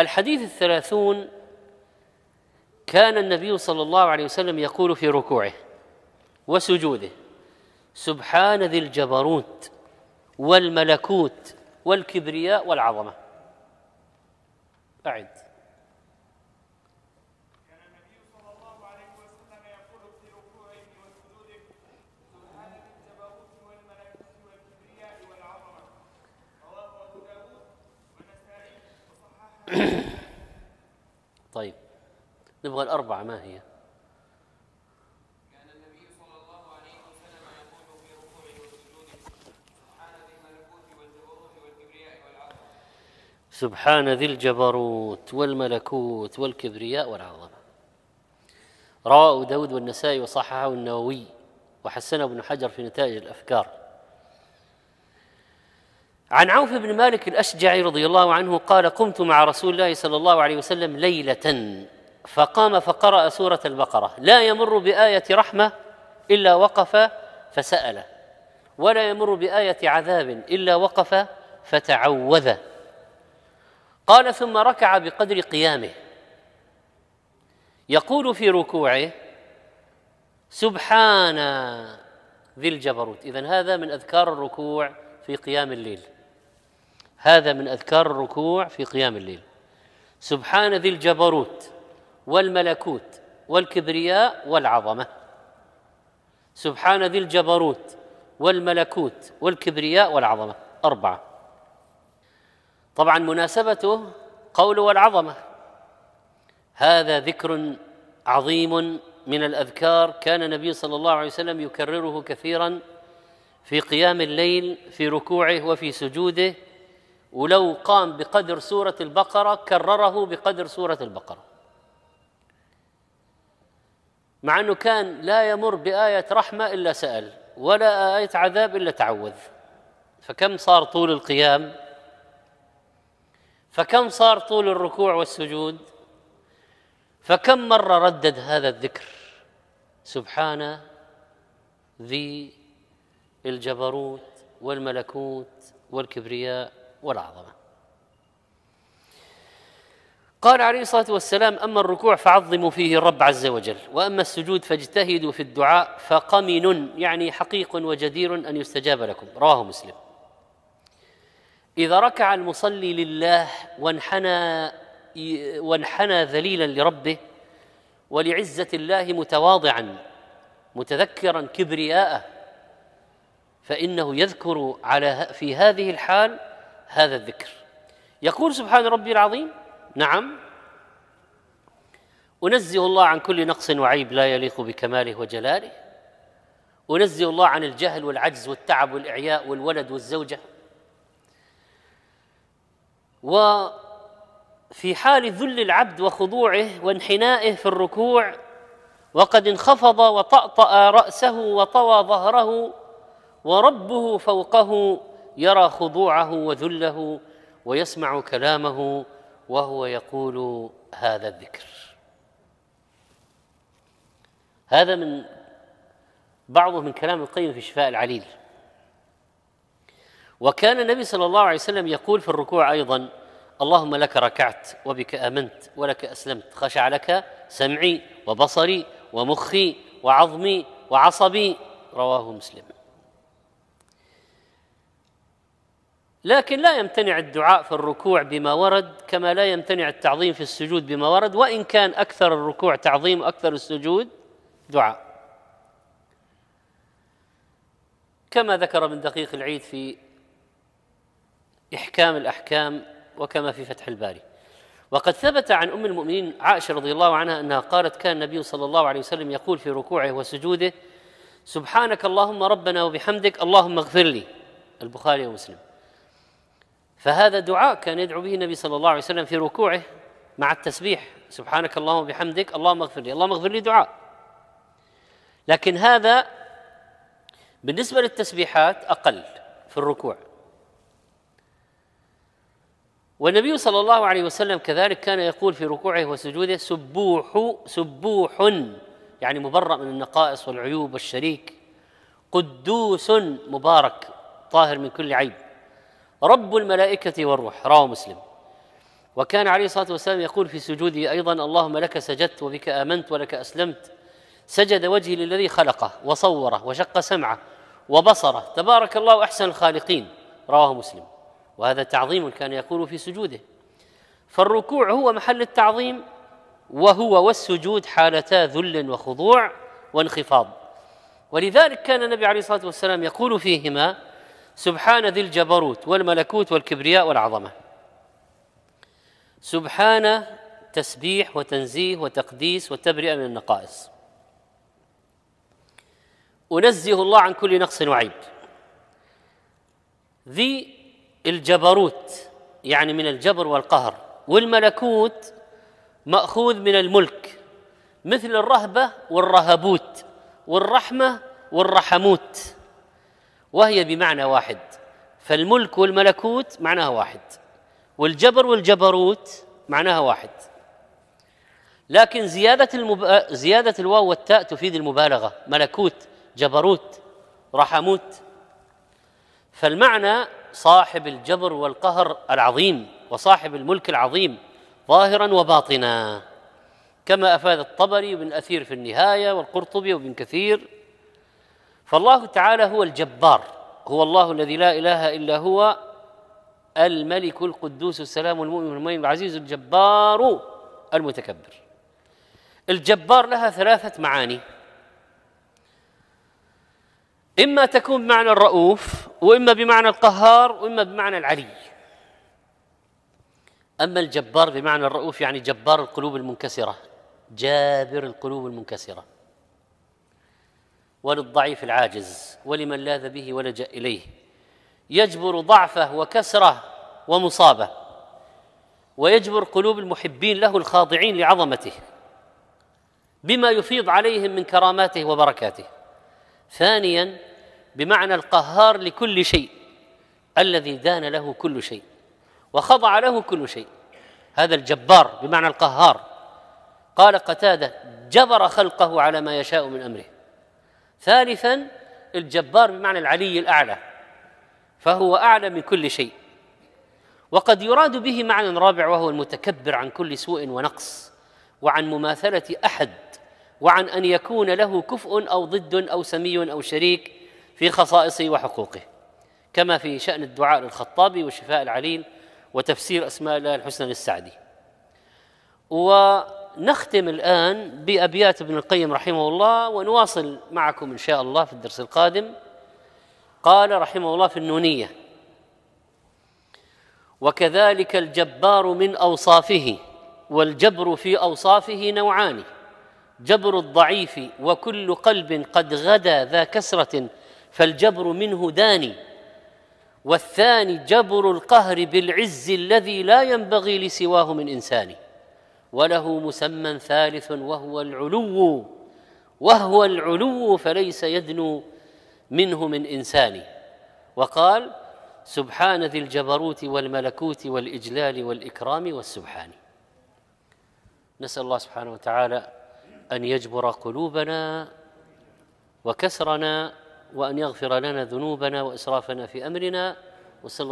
الحديث الثلاثون كان النبي صلى الله عليه وسلم يقول في ركوعه وسجوده سبحان ذي الجبروت والملكوت والكبرياء والعظمه أعد نبغى الأربعة ما هي؟ سبحان ذي الجبروت والملكوت والكبرياء والعظمة رواه داود والنسائي وصححه النووي وحسنه ابن حجر في نتائج الأفكار عن عوف بن مالك الأشجعي رضي الله عنه قال قمت مع رسول الله صلى الله عليه وسلم ليلة فقام فقرأ سورة البقرة لا يمر بآية رحمة إلا وقف فسأل ولا يمر بآية عذاب إلا وقف فتعوذ قال ثم ركع بقدر قيامه يقول في ركوعه سبحان ذي الجبروت إذا هذا من أذكار الركوع في قيام الليل هذا من أذكار الركوع في قيام الليل سبحان ذي الجبروت والملكوت والكبرياء والعظمه سبحان ذي الجبروت والملكوت والكبرياء والعظمه اربعه طبعا مناسبته قوله والعظمه هذا ذكر عظيم من الاذكار كان النبي صلى الله عليه وسلم يكرره كثيرا في قيام الليل في ركوعه وفي سجوده ولو قام بقدر سوره البقره كرره بقدر سوره البقره مع أنه كان لا يمر بآية رحمة إلا سأل ولا آية عذاب إلا تعوذ فكم صار طول القيام فكم صار طول الركوع والسجود فكم مرة ردد هذا الذكر سبحان ذي الجبروت والملكوت والكبرياء والعظمه قال عليه الصلاة والسلام أما الركوع فعظموا فيه الرب عز وجل وأما السجود فاجتهدوا في الدعاء فقمن يعني حقيق وجدير أن يستجاب لكم رواه مسلم إذا ركع المصلي لله وانحنى وانحنى ذليلا لربه ولعزة الله متواضعا متذكرا كبرياءه فإنه يذكر على في هذه الحال هذا الذكر يقول سبحان ربي العظيم نعم أنزه الله عن كل نقص وعيب لا يليق بكماله وجلاله أنزه الله عن الجهل والعجز والتعب والإعياء والولد والزوجة وفي حال ذل العبد وخضوعه وانحنائه في الركوع وقد انخفض وطأطأ رأسه وطوى ظهره وربه فوقه يرى خضوعه وذله ويسمع كلامه وهو يقول هذا الذكر هذا من بعضه من كلام القيم في شفاء العليل وكان النبي صلى الله عليه وسلم يقول في الركوع ايضا اللهم لك ركعت وبك امنت ولك اسلمت خشع لك سمعي وبصري ومخي وعظمي وعصبي رواه مسلم لكن لا يمتنع الدعاء في الركوع بما ورد كما لا يمتنع التعظيم في السجود بما ورد وان كان اكثر الركوع تعظيم واكثر السجود دعاء كما ذكر من دقيق العيد في إحكام الأحكام وكما في فتح الباري وقد ثبت عن أم المؤمنين عائشة رضي الله عنها أنها قالت كان النبي صلى الله عليه وسلم يقول في ركوعه وسجوده سبحانك اللهم ربنا وبحمدك اللهم اغفر لي البخاري ومسلم فهذا دعاء كان يدعو به النبي صلى الله عليه وسلم في ركوعه مع التسبيح سبحانك اللهم وبحمدك اللهم اغفر لي اللهم اغفر لي دعاء لكن هذا بالنسبة للتسبيحات أقل في الركوع والنبي صلى الله عليه وسلم كذلك كان يقول في ركوعه وسجوده سبوح سبوح يعني مبرأ من النقائص والعيوب والشريك قدوس مبارك طاهر من كل عيب رب الملائكة والروح رواه مسلم وكان عليه الصلاة والسلام يقول في سجوده أيضا اللهم لك سجدت وبك آمنت ولك أسلمت سجد وجهي للذي خلقه وصوره وشق سمعه وبصره تبارك الله أحسن الخالقين رواه مسلم وهذا تعظيم كان يقول في سجوده فالركوع هو محل التعظيم وهو والسجود حالتا ذل وخضوع وانخفاض ولذلك كان النبي عليه الصلاه والسلام يقول فيهما سبحان ذي الجبروت والملكوت والكبرياء والعظمة سبحان تسبيح وتنزيه وتقديس وتبرئة من النقائص أنزه الله عن كل نقص وعيب ذي الجبروت يعني من الجبر والقهر والملكوت مأخوذ من الملك مثل الرهبة والرهبوت والرحمة والرحموت وهي بمعنى واحد فالملك والملكوت معناها واحد والجبر والجبروت معناها واحد لكن زيادة المب... زيادة الواو والتاء تفيد المبالغة ملكوت جبروت رحموت فالمعنى صاحب الجبر والقهر العظيم وصاحب الملك العظيم ظاهرا وباطنا كما افاد الطبري وابن اثير في النهايه والقرطبي وابن كثير فالله تعالى هو الجبار هو الله الذي لا اله الا هو الملك القدوس السلام المؤمن المؤمن العزيز الجبار المتكبر الجبار لها ثلاثه معاني اما تكون بمعنى الرؤوف واما بمعنى القهار واما بمعنى العلي اما الجبار بمعنى الرؤوف يعني جبار القلوب المنكسره جابر القلوب المنكسره وللضعيف العاجز ولمن لاذ به ولجا اليه يجبر ضعفه وكسره ومصابه ويجبر قلوب المحبين له الخاضعين لعظمته بما يفيض عليهم من كراماته وبركاته ثانيا بمعنى القهار لكل شيء الذي دان له كل شيء وخضع له كل شيء هذا الجبار بمعنى القهار قال قتاده جبر خلقه على ما يشاء من امره ثالثا الجبار بمعنى العلي الاعلى فهو اعلى من كل شيء وقد يراد به معنى رابع وهو المتكبر عن كل سوء ونقص وعن مماثله احد وعن ان يكون له كفء او ضد او سمي او شريك في خصائصه وحقوقه كما في شان الدعاء للخطابي وشفاء العليل وتفسير اسماء الله الحسنى للسعدي و نختم الآن بأبيات ابن القيم رحمه الله ونواصل معكم إن شاء الله في الدرس القادم قال رحمه الله في النونية وكذلك الجبار من أوصافه والجبر في أوصافه نوعان جبر الضعيف وكل قلب قد غدا ذا كسرة فالجبر منه داني والثاني جبر القهر بالعز الذي لا ينبغي لسواه من إنسان وله مسمى ثالث وهو العلو وهو العلو فليس يدنو منه من انسان وقال سبحان ذي الجبروت والملكوت والاجلال والاكرام والسبحان نسال الله سبحانه وتعالى ان يجبر قلوبنا وكسرنا وان يغفر لنا ذنوبنا واسرافنا في امرنا وصلى